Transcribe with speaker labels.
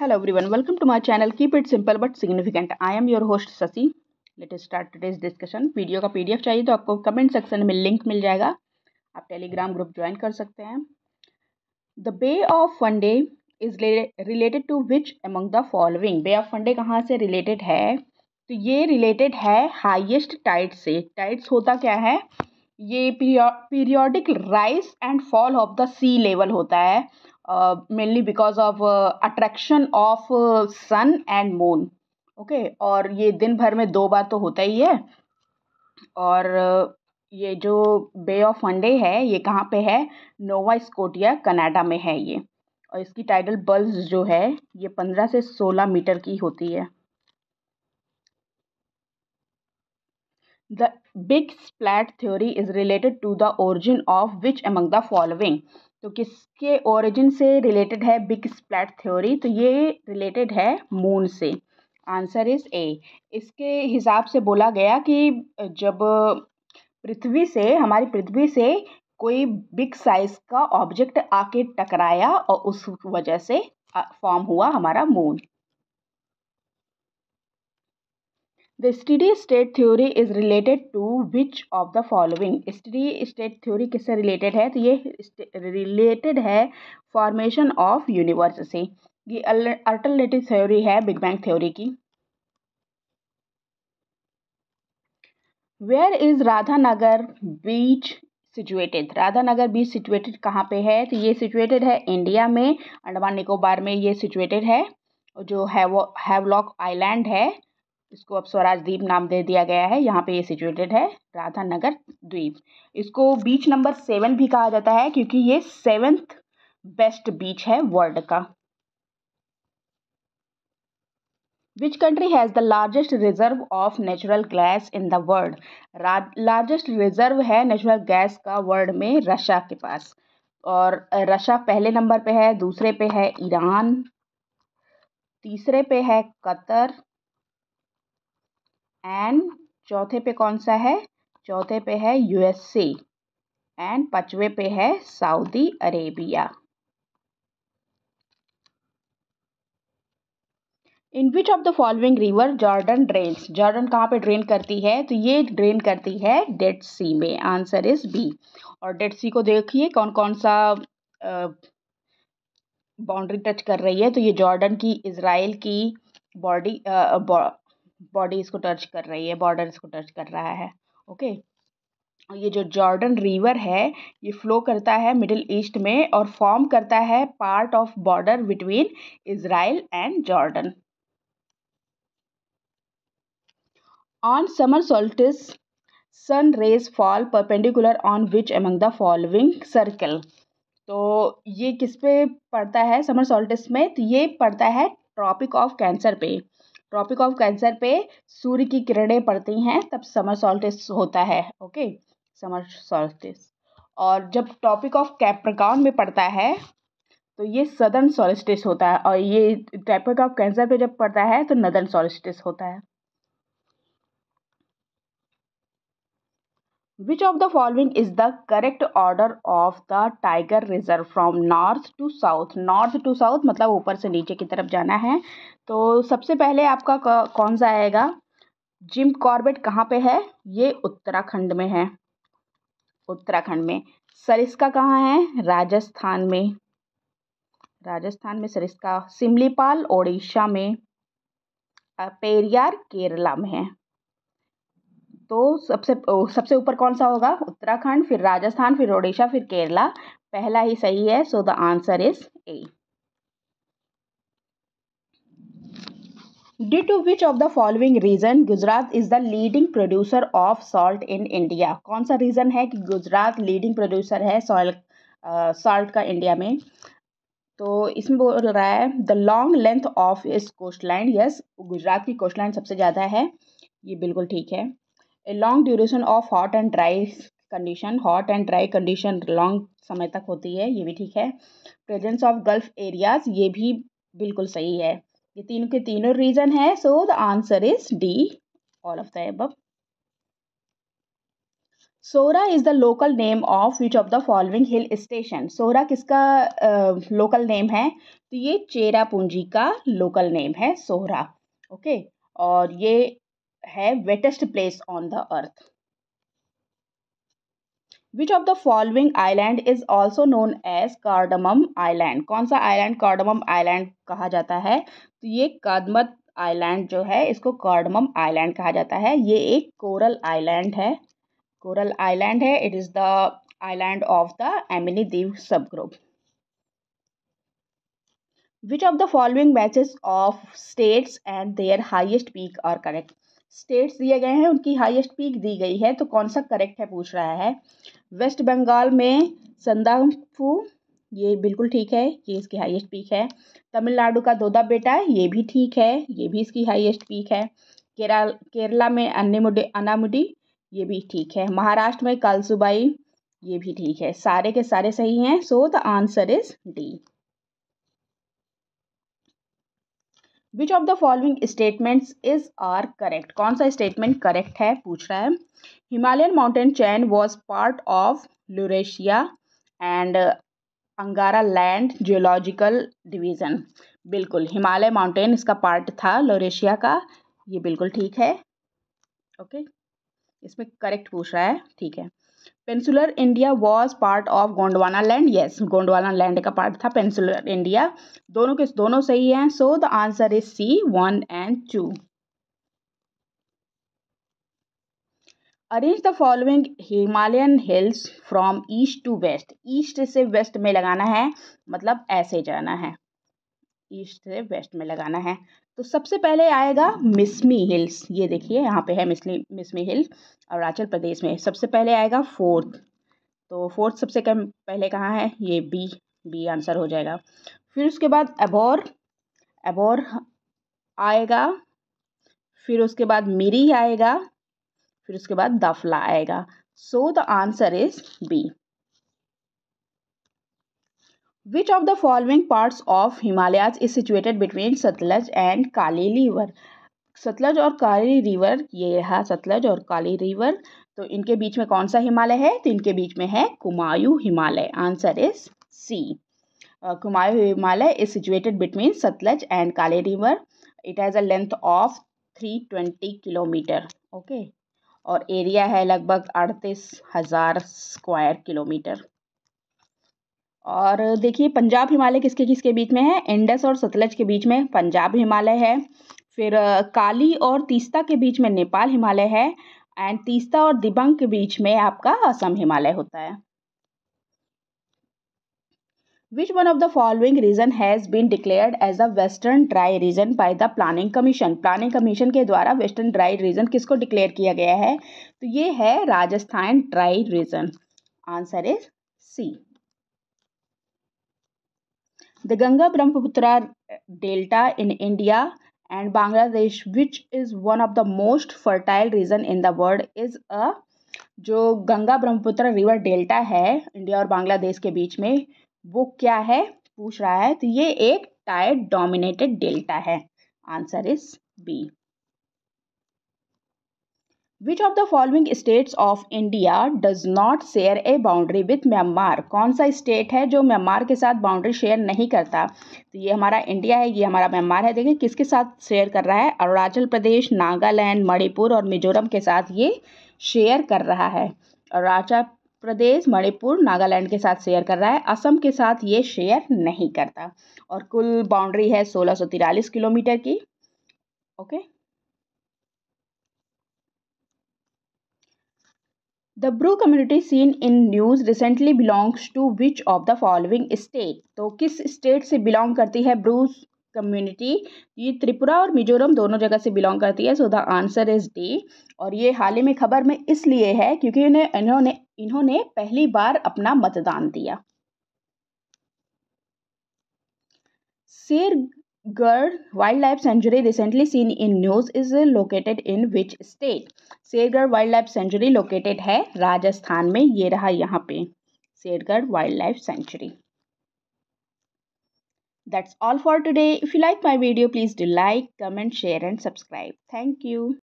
Speaker 1: Hello Hello everyone, welcome to my channel. Keep it simple but significant. I am your host Sasi. Let us start today's discussion. Video का PDF चाहिए तो आपको comment section में link मिल जाएगा आप Telegram group join कर सकते हैं the bay of Fundy is related to which among the following bay of Fundy कहाँ से रिलेटेड है तो ये रिलेटेड है हाइएस्ट टाइट से टाइट्स होता क्या है ये periodic rise and fall of the sea level होता है mainly because of attraction of sun and moon okay और ये दिन भर में दो बार तो होता ही है और uh, ये जो बे ऑफ फंडे है ये कहाँ पे है नोवा स्कोटिया कनाडा में है ये और इसकी टाइडल बल्ब जो है ये पंद्रह से सोलह मीटर की होती है the big splat theory is related to the origin of which among the following तो किसके ओरिजिन से रिलेटेड है बिग स्प्लैट थ्योरी तो ये रिलेटेड है मून से आंसर इज़ ए इसके हिसाब से बोला गया कि जब पृथ्वी से हमारी पृथ्वी से कोई बिग साइज का ऑब्जेक्ट आके टकराया और उस वजह से फॉर्म हुआ हमारा moon The steady state theory is related to which of the following? Steady state theory किससे related है तो ये related है formation of universe से ये alternative theory है big bang theory की Where is Radhanagar beach situated Radhanagar beach situated कहाँ पे है तो ये सिचुएटेड है इंडिया में अंडमान निकोबार में ये सिचुएटेड है जो हैवलॉक आइलैंड है इसको अब स्वराज द्वीप नाम दे दिया गया है यहाँ पे ये सिचुएटेड है राधा नगर द्वीप इसको बीच नंबर सेवन भी कहा जाता है क्योंकि ये सेवेंथ बेस्ट बीच है वर्ल्ड का which country has the largest reserve of natural gas in the world largest reserve है नेचुरल गैस का वर्ल्ड में रशिया के पास और रशिया पहले नंबर पे है दूसरे पे है ईरान तीसरे पे है कतर एंड चौथे पे कौन सा है चौथे पे है यूएसए एंड पचवे पे है Saudi Arabia in which of the following river Jordan drains Jordan कहाँ पे ड्रेन करती है तो ये ड्रेन करती है डेड सी में आंसर इज बी और डेड सी को देखिए कौन कौन सा बाउंड्री टच कर रही है तो ये जॉर्डन की इसराइल की बॉडी बॉडी इसको टच कर रही है बॉर्डर इसको टच कर रहा है ओके और ये जो जॉर्डन रिवर है ये फ्लो करता है मिडिल ईस्ट में और फॉर्म करता है part of border between Israel and Jordan on summer solstice sun rays fall perpendicular on which among the following circle तो ये किस पे पड़ता है समर सोल्टिस में तो ये पड़ता है ट्रॉपिक ऑफ कैंसर पे ट्रॉपिक ऑफ कैंसर पे सूर्य की किरणें पड़ती हैं तब समर सॉल्टिस होता है ओके समर सॉल्टिस और जब टॉपिक ऑफ कैप्रिकॉन में पड़ता है तो ये सदर्न सॉलिस्टिस होता है और ये टॉपिक ऑफ कैंसर पे जब पड़ता है तो नदर्न सॉलिस्टिस होता है Which of the following is the correct order of the tiger reserve from north to south? north to south मतलब ऊपर से नीचे की तरफ जाना है तो सबसे पहले आपका कौन सा आएगा जिम कॉर्बेट कहाँ पे है ये उत्तराखंड में है उत्तराखंड में सरिस्का कहाँ है राजस्थान में राजस्थान में सरिस्का सिमलीपाल ओडिशा में पेरियार केरला में है तो सबसे सबसे ऊपर कौन सा होगा उत्तराखंड फिर राजस्थान फिर ओडिशा फिर केरला पहला ही सही है so the answer is A due to which of the following region Gujarat is the leading producer of salt in India कौन सा रीज़न है कि गुजरात लीडिंग प्रोड्यूसर है सॉल्ट सॉल्ट का इंडिया में तो इसमें बोल रहा है the long length of its coast line yes Gujarat की कोस्ट लाइन सबसे ज़्यादा है ये बिल्कुल ठीक है a long duration of hot and dry condition hot and dry condition long समय तक होती है ये भी ठीक है प्रेजेंस ऑफ गल्फ एरियाज ये भी बिल्कुल सही है ये तीनों के तीनों रीजन है so the answer is D all of the above Sohra is the local name of which of the following hill station Sohra किसका लोकल uh, नेम है तो ये चेरापूंजी का लोकल नेम है सोहरा ओके okay? और ये है wettest place on the earth which of the following island is also known as cardamom island कौन सा आइलैंड कार्डमम आइलैंड कहा जाता है तो ये कदमत आइलैंड जो है इसको कार्डमम आइलैंड कहा जाता है ये एक कोरल आइलैंड है कोरल आइलैंड है it is the island of the Amindivi sub group which of the following matches of states and their highest peak are correct states दिए गए हैं उनकी हाईएस्ट पीक दी गई है तो कौन सा करेक्ट है पूछ रहा है वेस्ट बंगाल में संदाफू ये बिल्कुल ठीक है ये इसकी हाईएस्ट पीक है तमिलनाडु का दोदा बेटा ये भी ठीक है ये भी इसकी हाईएस्ट पीक है केरल केरला में अन्यमुडे अनामुडी ये भी ठीक है महाराष्ट्र में कालसुबाई ये भी ठीक है सारे के सारे सही हैं so the answer is D which of the following statements is are correct कौन सा स्टेटमेंट करेक्ट है पूछ रहा है Himalayan mountain chain was part of Laurasia and Angara land geological division बिल्कुल हिमालय माउंटेन इसका पार्ट था लोरेशिया का ये बिल्कुल ठीक है ओके okay? इसमें करेक्ट पूछ रहा है ठीक है peninsular India was part of Gondwana land yes Gondwana land का पार्ट था पेंसुलर इंडिया दोनों के दोनों सही हैं so the answer is C one and two arrange the following Himalayan hills from east to west east से वेस्ट में लगाना है मतलब ऐसे जाना है ईस्ट से वेस्ट में लगाना है तो सबसे पहले आएगा मिसमी हिल्स ये देखिए यहाँ पे है मिसली मिसमी हिल अरुणाचल प्रदेश में सबसे पहले आएगा फोर्थ तो फोर्थ सबसे कम पहले कहाँ है ये बी बी आंसर हो जाएगा फिर उसके बाद एबोर एबोर आएगा फिर उसके बाद मिरी आएगा फिर उसके बाद दफला आएगा so the answer is B Which of the following parts of Himalayas is situated between Satluj and Kali River? Satluj और काली रिवर ये रहा सतलज और काली रिवर तो इनके बीच में कौन सा हिमालय है तो इनके बीच में है Kumaon Himalaya answer is C Kumaon Himalaya is situated between Satluj and Kali river it has a length of three twenty kilometre okay और एरिया है लगभग अड़तीस हज़ार स्क्वायर किलोमीटर और देखिए पंजाब हिमालय किसके किसके बीच में है इंडस और सतलज के बीच में पंजाब हिमालय है फिर काली और तीस्ता के बीच में नेपाल हिमालय है एंड तीस्ता और दिबंग के बीच में आपका असम हिमालय होता है which one of the following region has been declared as a western dry region by the planning commission planning commission के द्वारा वेस्टर्न ड्राई रीजन किसको डिक्लेयर किया गया है तो ये है Rajasthan dry region answer is C The Ganga Brahmaputra delta in India and Bangladesh, which is one of the most fertile region in the world, is a जो गंगा ब्रह्मपुत्र रिवर डेल्टा है India और बांग्लादेश के बीच में वो क्या है पूछ रहा है तो ये एक टाइड डोमिनेटेड डेल्टा है answer is B which of the following states of India does not share a boundary with Myanmar कौन सा स्टेट है जो म्यांमार के साथ बाउंड्री शेयर नहीं करता तो ये हमारा इंडिया है ये हमारा म्यांमार है देखिए किसके साथ शेयर कर रहा है अरुणाचल प्रदेश नागालैंड मणिपुर और मिजोरम के साथ ये शेयर कर रहा है अरुणाचल प्रदेश मणिपुर नागालैंड के साथ शेयर कर रहा है असम के साथ ये शेयर नहीं करता और कुल बाउंड्री है सोलह किलोमीटर की okay The Brew community seen in news recently belongs to which of the following state? तो किस state से belong करती है Brews कम्युनिटी तो ये त्रिपुरा और मिजोरम दोनों जगह से बिलोंग करती है so the answer is D और ये हाल ही में खबर में इसलिए है क्योंकि इन्हें इन्होंने इन्होंने पहली बार अपना मतदान दिया शेर Shergarh wild life sanctuary recently seen in news is located in which state Shergarh wild life sanctuary located है राजस्थान में ये रहा यहाँ पे Shergarh wild life sanctuary that's all for today if you like my video please do like comment share and subscribe thank you